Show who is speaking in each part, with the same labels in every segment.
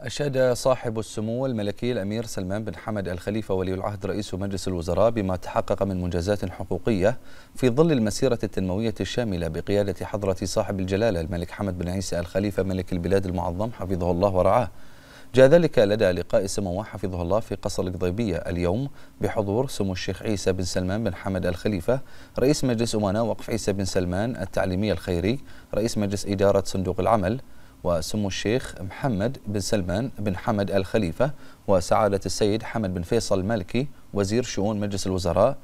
Speaker 1: أشاد صاحب السمو الملكي الأمير سلمان بن حمد الخليفة ولي العهد رئيس مجلس الوزراء بما تحقق من منجزات حقوقية في ظل المسيرة التنموية الشاملة بقيادة حضرة صاحب الجلالة الملك حمد بن عيسى الخليفة ملك البلاد المعظم حفظه الله ورعاه جاء ذلك لدى لقاء سموه حفظه الله في قصر القضيبية اليوم بحضور سمو الشيخ عيسى بن سلمان بن حمد الخليفة رئيس مجلس أمناء وقف عيسى بن سلمان التعليمي الخيري رئيس مجلس إدارة صندوق العمل وسمو الشيخ محمد بن سلمان بن حمد الخليفة وسعادة السيد حمد بن فيصل المالكي وزير شؤون مجلس الوزراء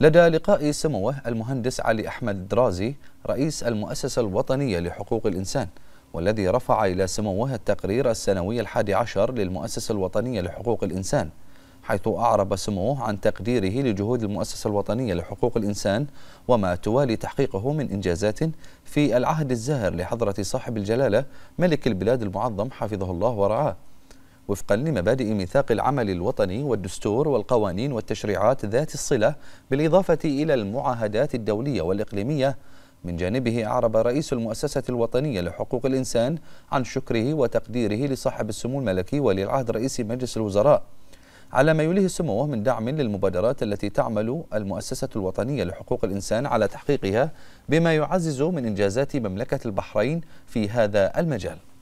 Speaker 1: لدى لقاء سموه المهندس علي أحمد درازي رئيس المؤسسة الوطنية لحقوق الإنسان والذي رفع إلى سموه التقرير السنوي الحادي عشر للمؤسسة الوطنية لحقوق الإنسان حيث أعرب سموه عن تقديره لجهود المؤسسة الوطنية لحقوق الإنسان وما توالي تحقيقه من إنجازات في العهد الزاهر لحضرة صاحب الجلالة ملك البلاد المعظم حفظه الله ورعاه وفقا لمبادئ ميثاق العمل الوطني والدستور والقوانين والتشريعات ذات الصلة بالإضافة إلى المعاهدات الدولية والإقليمية من جانبه أعرب رئيس المؤسسة الوطنية لحقوق الإنسان عن شكره وتقديره لصاحب السمو الملكي ولي العهد رئيس مجلس الوزراء على ما يليه سموه من دعم للمبادرات التي تعمل المؤسسة الوطنية لحقوق الإنسان على تحقيقها بما يعزز من إنجازات مملكة البحرين في هذا المجال